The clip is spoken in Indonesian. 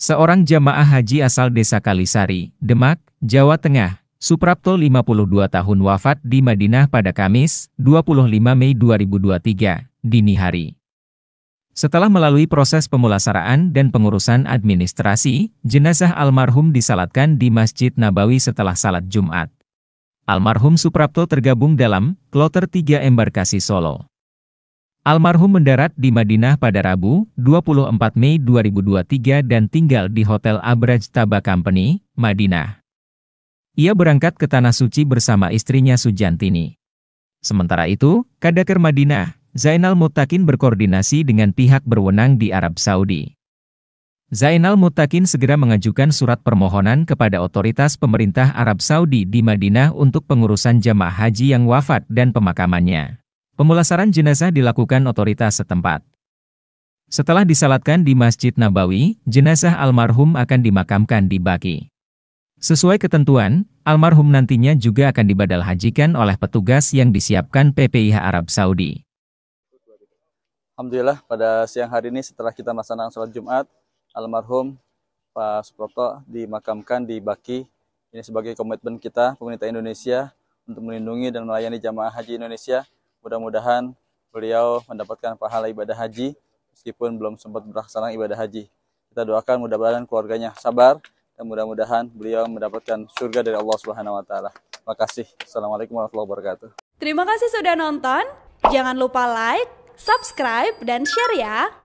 Seorang jamaah haji asal desa Kalisari, Demak, Jawa Tengah, Suprapto 52 tahun wafat di Madinah pada Kamis, 25 Mei 2023, dini hari. Setelah melalui proses pemulasaraan dan pengurusan administrasi, jenazah almarhum disalatkan di Masjid Nabawi setelah salat Jumat. Almarhum Suprapto tergabung dalam Kloter 3 Embarkasi Solo. Almarhum mendarat di Madinah pada Rabu, 24 Mei 2023 dan tinggal di Hotel Abraj Taba Company, Madinah. Ia berangkat ke Tanah Suci bersama istrinya Sujantini. Sementara itu, Kadaker Madinah, Zainal Mutakin berkoordinasi dengan pihak berwenang di Arab Saudi. Zainal Mutakin segera mengajukan surat permohonan kepada otoritas pemerintah Arab Saudi di Madinah untuk pengurusan jemaah haji yang wafat dan pemakamannya. Pemulasaran jenazah dilakukan otoritas setempat. Setelah disalatkan di Masjid Nabawi, jenazah almarhum akan dimakamkan di Baki. Sesuai ketentuan, almarhum nantinya juga akan dibadal hajikan oleh petugas yang disiapkan PPIH Arab Saudi. Alhamdulillah pada siang hari ini setelah kita melaksanakan sholat Jumat, almarhum Pak Suproto dimakamkan di Baki. Ini sebagai komitmen kita, pemerintah Indonesia, untuk melindungi dan melayani jamaah haji Indonesia Mudah-mudahan beliau mendapatkan pahala ibadah haji meskipun belum sempat melaksanakan ibadah haji. Kita doakan mudah-mudahan keluarganya sabar dan mudah-mudahan beliau mendapatkan surga dari Allah Subhanahu wa taala. Terima kasih. Assalamualaikum warahmatullahi wabarakatuh. Terima kasih sudah nonton. Jangan lupa like, subscribe dan share ya.